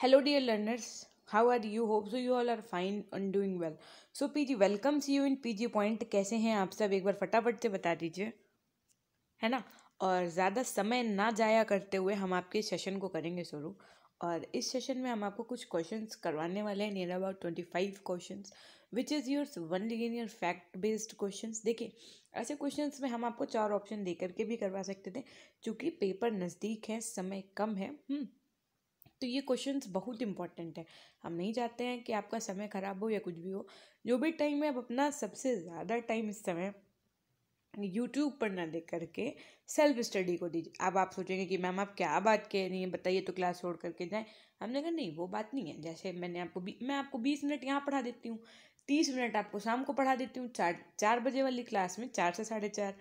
Hello dear learners, how are you Hope so you all are fine and doing well. So PG you in P G point कैसे हैं आप सब एक बार फटाफट से बता दीजिए है ना और ज़्यादा समय ना जाया करते हुए हम आपके सेशन को करेंगे शुरू और इस सेशन में हम आपको कुछ क्वेश्चंस करवाने वाले हैं near about twenty five question which is your one again your fact based question देखिए ऐसे क्वेश्चन में हम आपको चार ऑप्शन दे करके भी करवा सकते थे चूँकि पेपर नज़दीक है समय कम है हुँ? हम्म। तो ये क्वेश्चंस बहुत इंपॉर्टेंट है हम नहीं चाहते हैं कि आपका समय ख़राब हो या कुछ भी हो जो भी टाइम है आप अपना सबसे ज़्यादा टाइम इस समय यूट्यूब पर ना देख करके सेल्फ स्टडी को दीजिए अब आप सोचेंगे कि मैम आप क्या बात कह रही हैं बताइए तो क्लास छोड़ करके जाएं हमने कहा नहीं वो बात नहीं है जैसे मैंने आपको मैं आपको बीस मिनट यहाँ पढ़ा देती हूँ तीस मिनट आपको शाम को पढ़ा देती हूँ चार चार बजे वाली क्लास में चार से साढ़े चार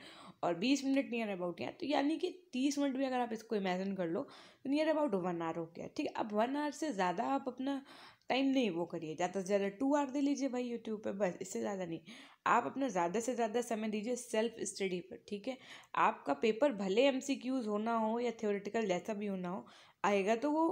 और बीस मिनट नियर अबाउट गया तो यानी कि तीस मिनट भी अगर आप इसको इमेजिन कर लो तो नियर अबाउट वन आवर हो गया ठीक है अब वन आवर से ज़्यादा आप अपना टाइम नहीं वो करिए ज़्यादा से ज़्यादा टू आवर दे लीजिए भाई यूट्यूब पे बस इससे ज़्यादा नहीं आप अपना ज़्यादा से ज़्यादा समय दीजिए सेल्फ स्टडी पर ठीक है आपका पेपर भले एम होना हो या थ्योरेटिकल जैसा भी होना हो आएगा तो वो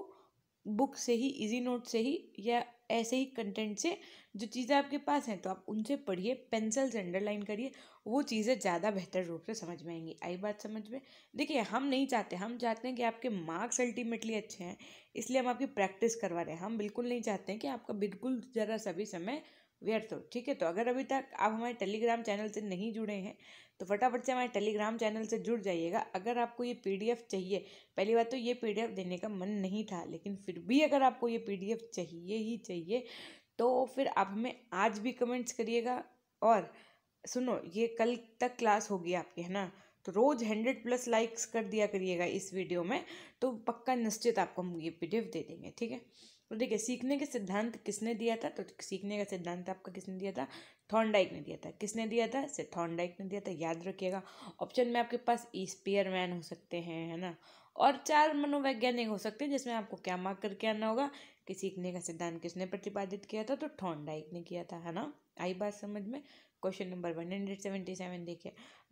बुक से ही इजी नोट से ही या ऐसे ही कंटेंट से जो चीज़ें आपके पास हैं तो आप उनसे पढ़िए पेंसिल से अंडरलाइन करिए वो चीज़ें ज़्यादा बेहतर रूप से समझ में आएंगी आई बात समझ में देखिए हम नहीं चाहते हम चाहते हैं कि आपके मार्क्स अल्टीमेटली अच्छे हैं इसलिए हम आपकी प्रैक्टिस करवा रहे हैं हम बिल्कुल नहीं चाहते हैं कि आपका बिल्कुल ज़रा सभी समय व्यर्थ हो तो, ठीक है तो अगर अभी तक आप हमारे टेलीग्राम चैनल से नहीं जुड़े हैं तो फटाफट से हमारे टेलीग्राम चैनल से जुड़ जाइएगा अगर आपको ये पीडीएफ चाहिए पहली बात तो ये पीडीएफ देने का मन नहीं था लेकिन फिर भी अगर आपको ये पीडीएफ चाहिए ही चाहिए तो फिर आप हमें आज भी कमेंट्स करिएगा और सुनो ये कल तक क्लास होगी आपकी है ना तो रोज़ हंड्रेड प्लस लाइक्स कर दिया करिएगा इस वीडियो में तो पक्का निश्चित आपको हम ये पी दे देंगे ठीक है तो देखिए सीखने के सिद्धांत किसने दिया था तो सीखने का सिद्धांत आपका किसने दिया था थॉन्डाइक ने दिया था किसने दिया था से थॉन्डाइक ने दिया था याद रखिएगा ऑप्शन में आपके पास मैन हो सकते हैं है ना और चार मनोवैज्ञानिक हो सकते हैं जिसमें आपको क्या मार्क करके आना होगा कि सीखने का सिद्धांत किसने प्रतिपादित किया था तो थॉन्डाइक ने किया था है ना आई बात समझ में question number one hundred seventy seven देखिए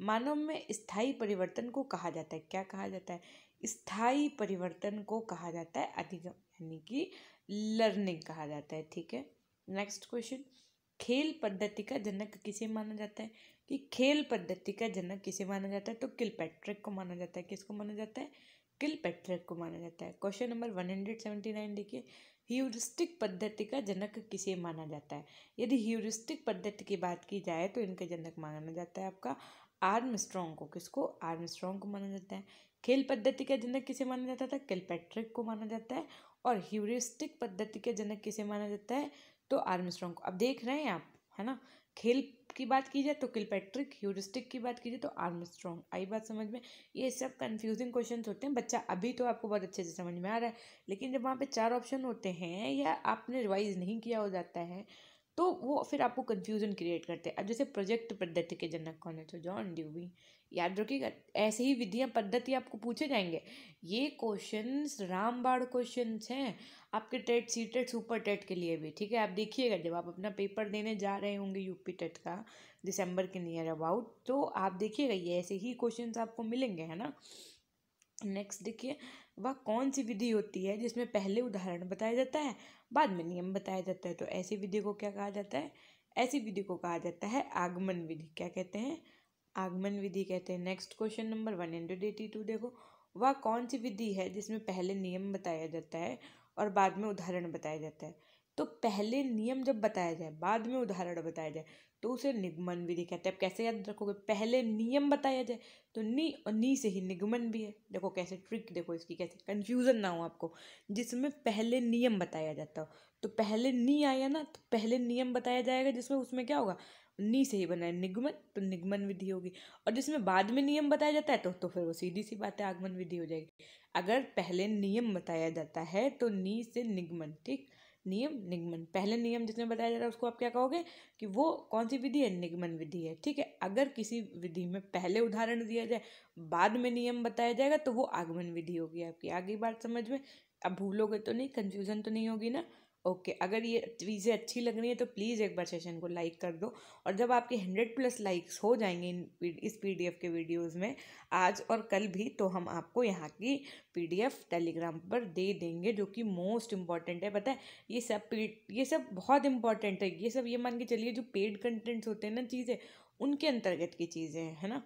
मानव में स्थायी परिवर्तन को कहा जाता है क्या कहा जाता है स्थायी परिवर्तन को कहा जाता है अधिगम यानी कि लर्निंग कहा जाता है ठीक है नेक्स्ट क्वेश्चन खेल पद्धति का जनक किसे माना जाता है कि खेल पद्धति का जनक किसे माना जाता है तो किल पैट्रिक को माना जाता है किसको माना जाता है किल पैट्रिक को माना जाता है question number one hundred seventy nine देखिए ह्यूरिस्टिक पद्धति का जनक किसे माना जाता है यदि ह्यूरिस्टिक पद्धति की बात की जाए तो इनका जनक माना जाता है आपका आर्म को किसको आर्म को माना जाता है खेल पद्धति का जनक किसे माना जाता था कैलपैट्रिक को माना जाता है और ह्यूरिस्टिक पद्धति का जनक किसे माना जाता है तो आर्मस्ट्रॉन्ग को अब देख रहे हैं आप है ना खेल की बात की जाए तो किलपैट्रिक ह्यूरिस्टिक की बात की जाए तो आर्मस्ट्रॉन्ग आई बात समझ में ये सब कंफ्यूजिंग क्वेश्चन होते हैं बच्चा अभी तो आपको बहुत अच्छे से समझ में आ रहा है लेकिन जब वहाँ पे चार ऑप्शन होते हैं या आपने रिवाइज नहीं किया हो जाता है तो वो फिर आपको कन्फ्यूजन क्रिएट करते हैं अब जैसे प्रोजेक्ट पद्धति के जनक कौन है तो जॉन ड्यूबी याद रखिएगा ऐसे ही विधियाँ पद्धति आपको पूछे जाएंगे ये क्वेश्चंस रामबाड़ क्वेश्चंस हैं आपके TET C TET super TET के लिए भी ठीक है आप देखिएगा जब आप अपना पेपर देने जा रहे होंगे यूपी टेट का दिसंबर के नियर अबाउट तो आप देखिएगा ये ऐसे ही क्वेश्चन आपको मिलेंगे है ना नेक्स्ट देखिए वह कौन सी विधि होती है जिसमें पहले उदाहरण बताया जाता है बाद में नियम बताया जाता है तो ऐसी विधि को क्या कहा जाता है ऐसी विधि को कहा जाता है आगमन विधि क्या कहते हैं आगमन विधि कहते हैं next question number one hundred eighty two देखो वह कौन सी विधि है जिसमें पहले नियम बताया जाता है और बाद में उदाहरण बताया जाता है तो पहले नियम जब बताया जाए बाद में उदाहरण बताया जाए तो उसे निगमन विधि कहते हैं आप कैसे याद रखोगे पहले नियम बताया जाए तो नी और नी से ही निगमन भी है देखो कैसे ट्रिक देखो इसकी कैसे कन्फ्यूज़न ना हो आपको जिसमें पहले नियम बताया जाता हो तो पहले नी आया ना तो पहले नियम बताया जाएगा जिसमें उसमें क्या होगा नी से ही बना है निगमन तो निगमन विधि होगी और जिसमें बाद में नियम बताया जाता है तो तो फिर वो सीधी सी बात है आगमन विधि हो जाएगी अगर पहले नियम बताया जाता है तो नी से निगमन ठीक नियम निगमन पहले नियम जिसमें बताया जा रहा है उसको आप क्या कहोगे कि वो कौन सी विधि है निगमन विधि है ठीक है अगर किसी विधि में पहले उदाहरण दिया जाए बाद में नियम बताया जाएगा तो वो आगमन विधि होगी आपकी आगे बात समझ में अब भूलोगे तो नहीं कन्फ्यूज़न तो नहीं होगी ना ओके okay, अगर ये चीज़ें अच्छी लग रही हैं तो प्लीज़ एक बार सेशन को लाइक कर दो और जब आपके हंड्रेड प्लस लाइक्स हो जाएंगे इन इस पीडीएफ के वीडियोस में आज और कल भी तो हम आपको यहाँ की पीडीएफ टेलीग्राम पर दे देंगे जो कि मोस्ट इम्पॉर्टेंट है पता है ये सब ये सब बहुत इंपॉर्टेंट है ये सब ये मान के चलिए जो पेड कंटेंट्स होते हैं ना चीज़ें उनके अंतर्गत की चीज़ें हैं है ना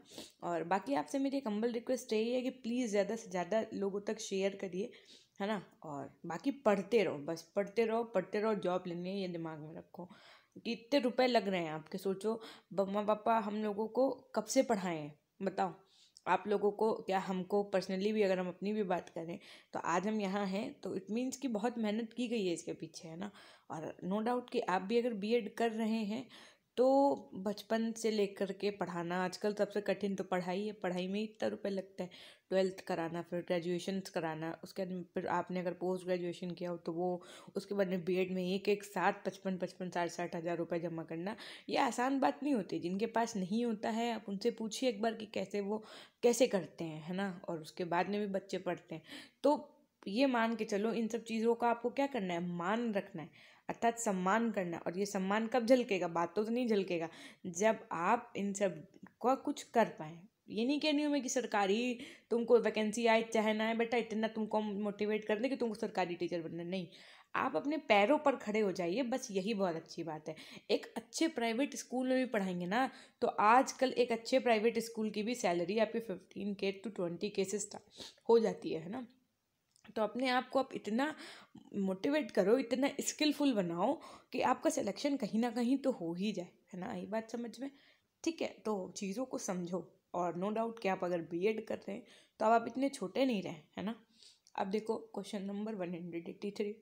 और बाकी आपसे मेरी एक अम्बल रिक्वेस्ट यही है कि प्लीज़ ज़्यादा से ज़्यादा लोगों तक शेयर करिए है ना और बाकी पढ़ते रहो बस पढ़ते रहो पढ़ते रहो जॉब लेने ये दिमाग में रखो कि इतने रुपए लग रहे हैं आपके सोचो मम्मा पापा हम लोगों को कब से पढ़ाएं बताओ आप लोगों को क्या हमको पर्सनली भी अगर हम अपनी भी बात करें तो आज हम यहाँ हैं तो इट मीन्स कि बहुत मेहनत की गई है इसके पीछे है ना और नो डाउट कि आप भी अगर बीएड कर रहे हैं तो बचपन से लेकर के पढ़ाना आजकल तो सबसे कठिन तो पढ़ाई है पढ़ाई में इतना रुपये लगता है ट्वेल्थ कराना फिर ग्रेजुएशन कराना उसके बाद फिर आपने अगर पोस्ट ग्रेजुएशन किया हो तो वो उसके बाद में बी में एक एक साथ पचपन पचपन साठ साठ हज़ार रुपये जमा करना ये आसान बात नहीं होती जिनके पास नहीं होता है आप उनसे पूछिए एक बार कि कैसे वो कैसे करते हैं है ना और उसके बाद में भी बच्चे पढ़ते हैं तो ये मान के चलो इन सब चीज़ों का आपको क्या करना है मान रखना है अर्थात सम्मान करना और ये सम्मान कब झलकेगा बातों तो नहीं झलकेगा जब आप इन सब का कुछ कर पाएँ ये नहीं कह रही हूँ मैं कि सरकारी तुमको वैकेंसी आए चाहे ना आए बेटा इतना तुमको मोटिवेट कर दे कि तुमको सरकारी टीचर बनना नहीं आप अपने पैरों पर खड़े हो जाइए बस यही बहुत अच्छी बात है एक अच्छे प्राइवेट स्कूल में भी पढ़ाएंगे ना तो आजकल एक अच्छे प्राइवेट स्कूल की भी सैलरी आपकी फिफ्टीन के टू ट्वेंटी के से हो जाती है ना तो अपने आप को आप इतना मोटिवेट करो इतना स्किलफुल बनाओ कि आपका सिलेक्शन कहीं ना कहीं तो हो ही जाए है ना यही बात समझ में ठीक है तो चीज़ों को समझो और नो डाउट कि आप अगर बीएड कर रहे हैं तो अब आप इतने छोटे नहीं रहे है ना अब देखो question number one hundred eighty three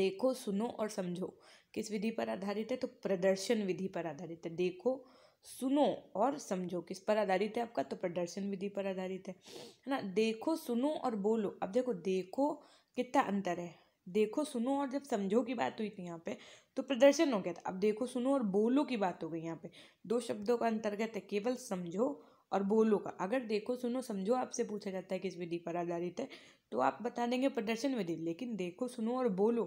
देखो सुनो और समझो किस विधि पर आधारित है तो प्रदर्शन विधि पर आधारित है देखो सुनो और समझो किस पर आधारित है आपका तो प्रदर्शन विधि पर आधारित है है ना देखो सुनो और बोलो अब देखो देखो कितना अंतर है देखो सुनो और जब समझो की बात हुई थी यहाँ पे तो प्रदर्शन हो गया था अब देखो सुनो और बोलो की बात हो गई यहाँ पे दो शब्दों का अंतर्गत है केवल समझो और बोलो का अगर देखो सुनो समझो आपसे पूछा जाता है किस विधि पर आधारित है तो आप बता देंगे प्रदर्शन विधि लेकिन देखो सुनो और बोलो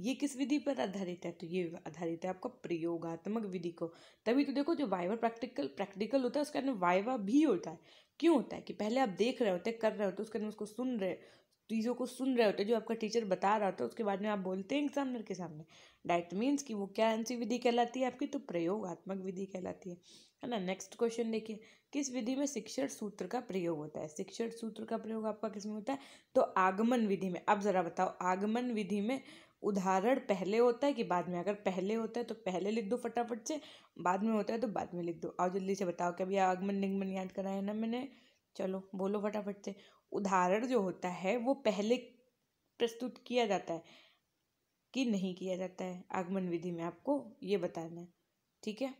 ये किस विधि पर आधारित है तो ये आधारित है आपका प्रयोगात्मक विधि को तभी तो देखो जो वाइवा प्रैक्टिकल प्रैक्टिकल होता है उसके अंदर वाइवा भी होता है क्यों होता है कि पहले आप देख रहे होते कर रहे होते उसके अंदर उसको सुन रहे चीज़ों को सुन रहे होते जो आपका टीचर बता रहा होता है उसके बाद में आप बोलते हैं एग्जामिनर के सामने डैट मीन्स कि वो क्या ऐसी विधि कहलाती है आपकी तो प्रयोगात्मक विधि कहलाती है है ना नेक्स्ट क्वेश्चन देखिए किस विधि में शिक्षण सूत्र का प्रयोग होता है शिक्षण सूत्र का प्रयोग आपका किस में होता है तो आगमन विधि में अब ज़रा बताओ आगमन विधि में उदाहरण पहले होता है कि बाद में अगर पहले होता है तो पहले लिख दो फटाफट से बाद में होता है तो बाद में लिख दो आओ जल्दी से बताओ कि अभी आगमन निगमन याद कराया ना मैंने चलो बोलो फटाफट से उदाहरण जो होता है वो पहले प्रस्तुत किया जाता है कि नहीं किया जाता है आगमन विधि में आपको ये बताना है ठीक है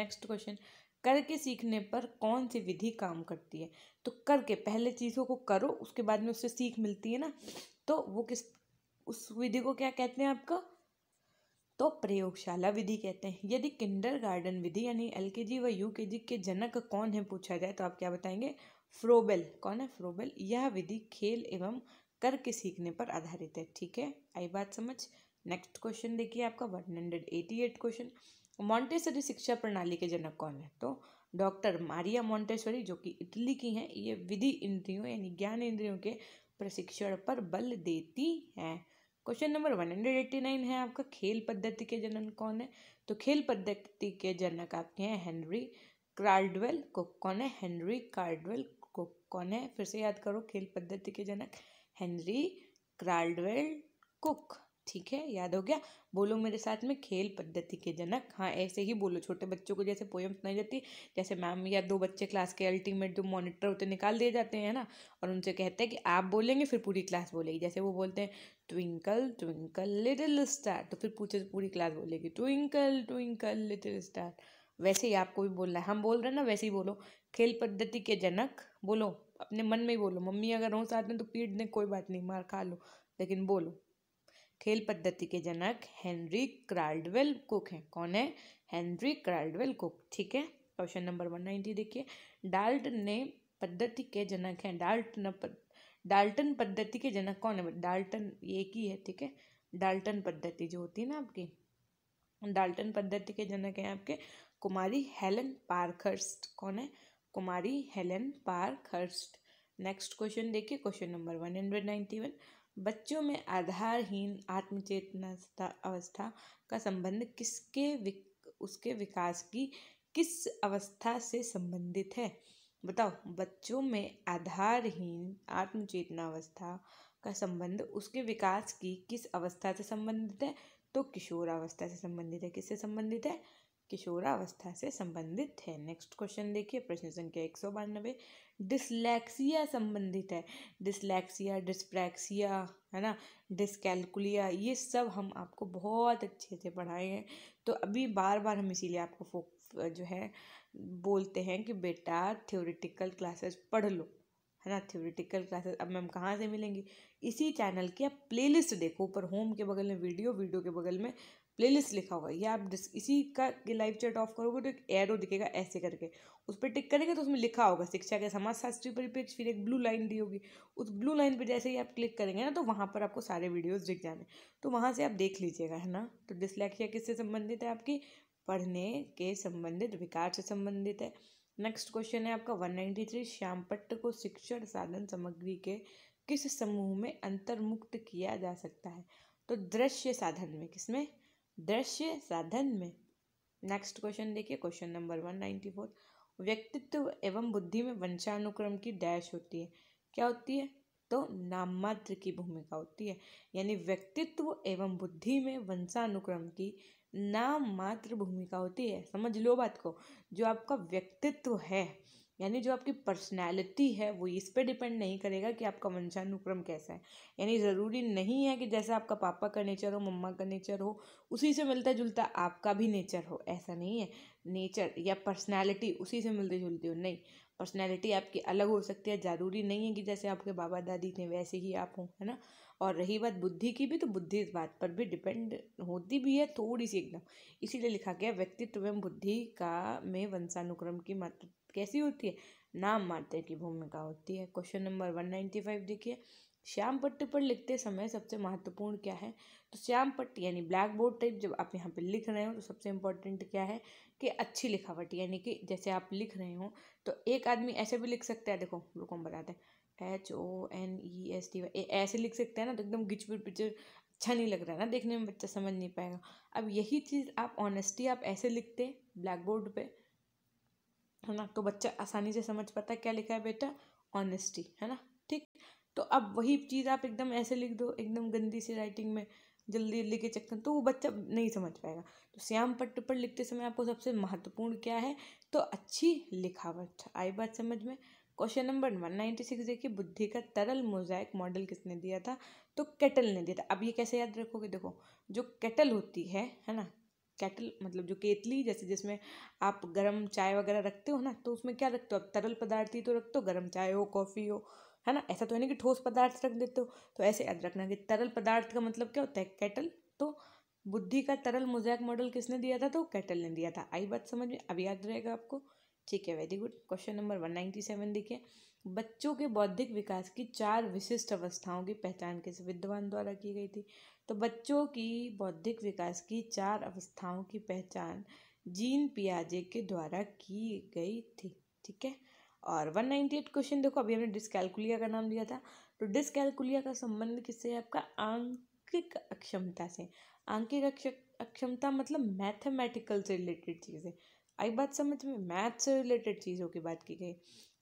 नेक्स्ट क्वेश्चन करके सीखने पर कौन सी विधि काम करती है तो करके पहले चीज़ों को करो उसके बाद में उससे सीख मिलती है ना तो वो किस उस विधि को क्या कहते हैं आपका तो प्रयोगशाला विधि कहते हैं यदि किंडर गार्डन विधि यानी एल के जी व यू के जी के जनक कौन है पूछा जाए तो आप क्या बताएंगे फ्रोबेल कौन है फ्रोबेल यह विधि खेल एवं करके सीखने पर आधारित है ठीक है आई बात समझ नेक्स्ट क्वेश्चन देखिए आपका one hundred eighty eight question Montessori शिक्षा प्रणाली के जनक कौन है तो डॉक्टर मारिया मॉन्टेसरी जो कि इटली की हैं ये विधि इंद्रियों यानी ज्ञान इंद्रियों के प्रशिक्षण पर बल देती हैं question number one hundred eighty nine है आपका खेल पद्धति के जनक कौन है तो खेल पद्धति के जनक आपके हैं हेनरी कार्डवेल कुक कौन है हेनरी कार्डवेल कुक कौन है फिर से याद करो खेल पद्धति के जनक हेनरी कार्डवेल कुक ठीक है याद हो गया बोलो मेरे साथ में खेल पद्धति के जनक हाँ ऐसे ही बोलो छोटे बच्चों को जैसे पोएम सुनाई जाती जैसे मैम या दो बच्चे क्लास के अल्टीमेट जो मॉनिटर होते निकाल दिए जाते हैं ना और उनसे कहते हैं कि आप बोलेंगे फिर पूरी क्लास बोलेगी जैसे वो बोलते हैं ट्विंकल ट्विंकल लिटिल स्टार तो फिर पूछे पूरी क्लास बोलेगी ट्विंकल ट्विंकल लिटिल स्टार वैसे ही आपको भी बोलना है हम बोल रहे हैं ना वैसे ही बोलो खेल पद्धति के जनक बोलो अपने मन में ही बोलो मम्मी अगर हो साथ में तो पीट दें कोई बात नहीं मार खा लो लेकिन बोलो खेल पद्धति के जनक हेनरी क्राल्डवेल कुक हैं कौन है हेनरी क्राल्डवेल कुक ठीक है क्वेश्चन नंबर वन नाइन्टी देखिए डाल्ट ने पद्धति के जनक हैं डाल्ट ने डाल्टन पद्धति के जनक कौन है डाल्टन एक ही है ठीक है डाल्टन पद्धति जो होती है ना आपकी डाल्टन पद्धति के जनक हैं आपके कुमारी हेलन पार्कहर्स्ट कौन है कुमारी हेलन पार्कहर्स्ट नेक्स्ट क्वेश्चन देखिए question number one hundred ninety one बच्चों में आधारहीन आत्मचेतना अवस्था का संबंध किसके विक, उसके विकास की किस अवस्था से संबंधित है बताओ बच्चों में आधारहीन आत्मचेतनावस्था का संबंध उसके विकास की किस अवस्था से संबंधित है तो किशोरावस्था से संबंधित है किससे संबंधित है किशोरावस्था से संबंधित है नेक्स्ट क्वेश्चन देखिए प्रश्न संख्या एक सौ बानबे डिसलैक्सिया संबंधित है डिसलैक्सिया डिस्प्रैक्सिया है ना डिसकैलकुलिया ये सब हम आपको बहुत अच्छे से पढ़ाए हैं तो अभी बार बार हम इसीलिए आपको जो है बोलते हैं कि बेटा थ्योरिटिकल क्लासेस पढ़ लो है ना थ्योरिटिकल क्लासेस अब मैम कहाँ से मिलेंगी इसी चैनल की आप प्लेलिस्ट देखो ऊपर होम के बगल में वीडियो वीडियो के बगल में प्लेलिस्ट लिखा होगा या आप इसी का लाइव चैट ऑफ करोगे तो एक एरो दिखेगा ऐसे करके उस पर टिक करेंगे तो उसमें लिखा होगा शिक्षा के समाजशास्त्री परिप्रेक्ष्य फिर एक ब्लू लाइन दी होगी उस ब्लू लाइन पर जैसे ही आप क्लिक करेंगे ना तो वहाँ पर आपको सारे वीडियोज़ दिख जाने तो वहाँ से आप देख लीजिएगा है ना तो डिसलेक्सिया किससे संबंधित है आपकी पढ़ने के संबंधित विकार से संबंधित है नेक्स्ट क्वेश्चन है आपका वन नाइन्टी थ्री श्यामपट्ट को शिक्षण साधन सामग्री के किस समूह में अंतर्मुक्त किया जा सकता है तो दृश्य साधन में किसमें दृश्य साधन में नेक्स्ट क्वेश्चन देखिए question number one ninety four व्यक्तित्व एवं बुद्धि में वंशानुक्रम की डैश होती है क्या होती है तो नाममात्र की भूमिका होती है यानी व्यक्तित्व एवं बुद्धि में वंशानुक्रम की नाम मात्र भूमिका होती है समझ लो बात को जो आपका व्यक्तित्व है यानी जो आपकी पर्सनैलिटी है वो इस पर डिपेंड नहीं करेगा कि आपका वंशानुक्रम कैसा है यानी ज़रूरी नहीं है कि जैसा आपका पापा का नेचर हो मम्मा का नेचर हो उसी से मिलता जुलता आपका भी नेचर हो ऐसा नहीं है नेचर या पर्सनैलिटी उसी से मिलती जुलती हो नहीं पर्सनैलिटी आपकी अलग हो सकती है ज़रूरी नहीं है कि जैसे आपके बाबा दादी थे वैसे ही आप हों है ना और रही बात बुद्धि की भी तो बुद्धि इस बात पर भी डिपेंड होती भी है थोड़ी सी एकदम इसीलिए लिखा गया व्यक्तित्व एवं बुद्धि का में वंशानुक्रम की मात्र कैसी होती है नाम मात्र की भूमिका होती है question number one ninety five देखिए श्याम पट्ट पर लिखते समय सबसे महत्वपूर्ण क्या है तो श्याम पट्ट यानी ब्लैक बोर्ड टाइप जब आप यहाँ पे लिख रहे हो तो सबसे इम्पोर्टेंट क्या है कि अच्छी लिखावट यानी कि जैसे आप लिख रहे हो तो एक आदमी ऐसे भी लिख सकता है देखो रुको हम बताते हैं H O N E S T Y ऐसे लिख सकते हैं ना तो एकदम गिचपुट पिक्चर अच्छा नहीं लग रहा है ना देखने में बच्चा समझ नहीं पाएगा अब यही चीज़ आप ऑनेस्टी आप ऐसे लिखते ब्लैक बोर्ड पर है ना तो बच्चा आसानी से समझ पाता है क्या लिखा है बेटा ऑनेस्टी है ना ठीक तो अब वही चीज़ आप एकदम ऐसे लिख दो एकदम गंदी सी राइटिंग में जल्दी जल्दी के चक्कर तो वो बच्चा नहीं समझ पाएगा तो श्याम पट्ट पर लिखते समय आपको सबसे महत्वपूर्ण क्या है तो अच्छी लिखावट आई बात समझ में question number one ninety six देखिए बुद्धि का तरल मोजाइक मॉडल किसने दिया था तो केटल ने दिया था अब ये कैसे याद रखोगे देखो जो केटल होती है है ना कैटल मतलब जो केतली जैसे जिसमें आप गर्म चाय वगैरह रखते हो ना तो उसमें क्या रखते हो आप तरल पदार्थ ही तो रखते हो गर्म चाय हो कॉफ़ी हो है ना ऐसा तो है ना कि ठोस पदार्थ रख देते हो तो ऐसे याद रखना कि तरल पदार्थ का मतलब क्या होता है केटल तो बुद्धि का तरल मोजैक मॉडल किसने दिया था तो केटल ने दिया था आई बात समझ में अब याद रहेगा आपको ठीक है very good question number one ninety seven देखिए बच्चों के बौद्धिक विकास की चार विशिष्ट अवस्थाओं की पहचान किस विद्वान द्वारा की गई थी तो बच्चों की बौद्धिक विकास की चार अवस्थाओं की पहचान जीन पियाजे के द्वारा की गई थी ठीक है और वन नाइन्टी एट क्वेश्चन देखो अभी हमने डिस्कैलकुलिया का नाम लिया था तो डिस्कैलकुलिया का संबंध किससे है आपका आंकिक अक्षमता से आंकिक अक्षमता मतलब मैथमेटिकल से रिलेटेड चीज़ें आई बात समझ में मैथ से रिलेटेड चीज़ों की बात की गई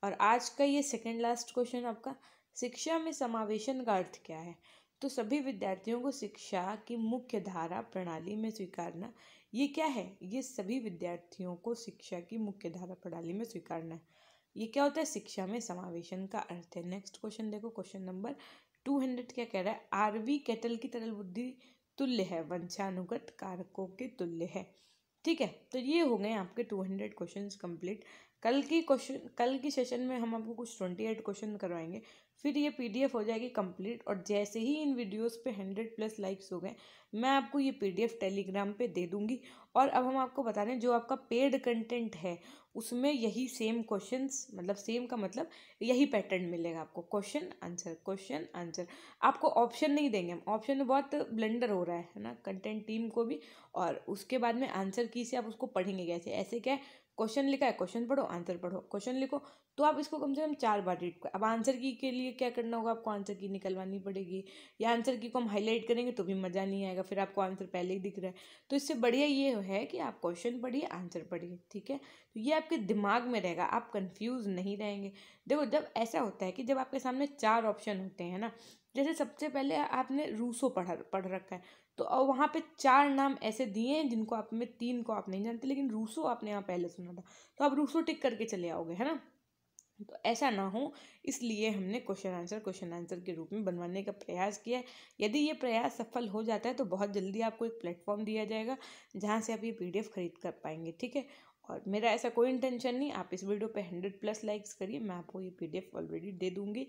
और आज का ये सेकेंड लास्ट क्वेश्चन आपका शिक्षा में समावेशन का अर्थ क्या है तो सभी विद्यार्थियों को शिक्षा की मुख्य धारा प्रणाली में स्वीकारना ये क्या है ये सभी विद्यार्थियों को शिक्षा की मुख्य धारा प्रणाली में स्वीकारना है ये क्या होता है शिक्षा में समावेशन का अर्थ है नेक्स्ट क्वेश्चन देखो क्वेश्चन नंबर टू हंड्रेड क्या कह रहा है आरवी कैटल की तरल बुद्धि तुल्य है वंशानुगत कारकों के तुल्य है ठीक है तो ये हो गए आपके टू हंड्रेड क्वेश्चन कंप्लीट कल की क्वेश्चन कल की सेशन में हम आपको कुछ ट्वेंटी एट क्वेश्चन करवाएंगे फिर ये पीडीएफ हो जाएगी कंप्लीट और जैसे ही इन वीडियोस पे हंड्रेड प्लस लाइक्स हो गए मैं आपको ये पीडीएफ टेलीग्राम पे दे दूँगी और अब हम आपको बता रहे हैं जो आपका पेड कंटेंट है उसमें यही सेम क्वेश्चंस मतलब सेम का मतलब यही पैटर्न मिलेगा आपको क्वेश्चन आंसर क्वेश्चन आंसर आपको ऑप्शन नहीं देंगे हम ऑप्शन में बहुत ब्लेंडर हो रहा है ना कंटेंट टीम को भी और उसके बाद में आंसर की से आप उसको पढ़ेंगे कैसे ऐसे क्या क्वेश्चन लिखा है क्वेश्चन पढ़ो आंसर पढ़ो क्वेश्चन लिखो तो आप इसको कम से कम चार बार रीड कर अब आंसर की के लिए क्या करना होगा आपको आंसर की निकलवानी पड़ेगी या आंसर की को हम हाईलाइट करेंगे तो भी मज़ा नहीं आएगा फिर आपको आंसर पहले ही दिख रहा है तो इससे बढ़िया ये है कि आप क्वेश्चन पढ़िए आंसर पढ़िए ठीक है तो ये आपके दिमाग में रहेगा आप कन्फ्यूज़ नहीं रहेंगे देखो जब ऐसा होता है कि जब आपके सामने चार ऑप्शन होते हैं ना जैसे सबसे पहले आपने रूसो पढ़ा पढ़ रखा है तो और वहाँ पे चार नाम ऐसे दिए हैं जिनको आप में तीन को आप नहीं जानते लेकिन रूसो आपने यहाँ पहले सुना था तो आप रूसो टिक करके चले आओगे है ना तो ऐसा ना हो इसलिए हमने क्वेश्चन आंसर क्वेश्चन आंसर के रूप में बनवाने का प्रयास किया है यदि ये प्रयास सफल हो जाता है तो बहुत जल्दी आपको एक प्लेटफॉर्म दिया जाएगा जहाँ से आप ये पीडीएफ खरीद कर पाएंगे ठीक है और मेरा ऐसा कोई इंटेंशन नहीं आप इस वीडियो पे हंड्रेड प्लस लाइक्स करिए मैं आपको ये पीडीएफ ऑलरेडी दे दूँगी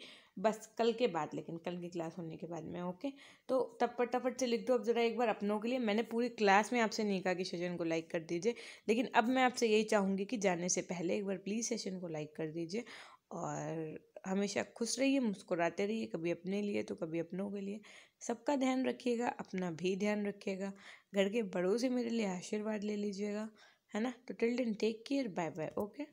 बस कल के बाद लेकिन कल की क्लास होने के बाद मैं ओके तो तब फटाफट से लिख दो अब ज़रा एक बार अपनों के लिए मैंने पूरी क्लास में आपसे नहीं कहा कि सेशन को लाइक कर दीजिए लेकिन अब मैं आपसे यही चाहूँगी कि जाने से पहले एक बार प्लीज़ सेशन को लाइक कर दीजिए और हमेशा खुश रहिए मुस्कुराते रहिए कभी अपने लिए तो कभी अपनों के लिए सबका ध्यान रखिएगा अपना भी ध्यान रखिएगा घर के बड़ों से मेरे लिए आशीर्वाद ले लीजिएगा है ना तो till then take care bye bye okay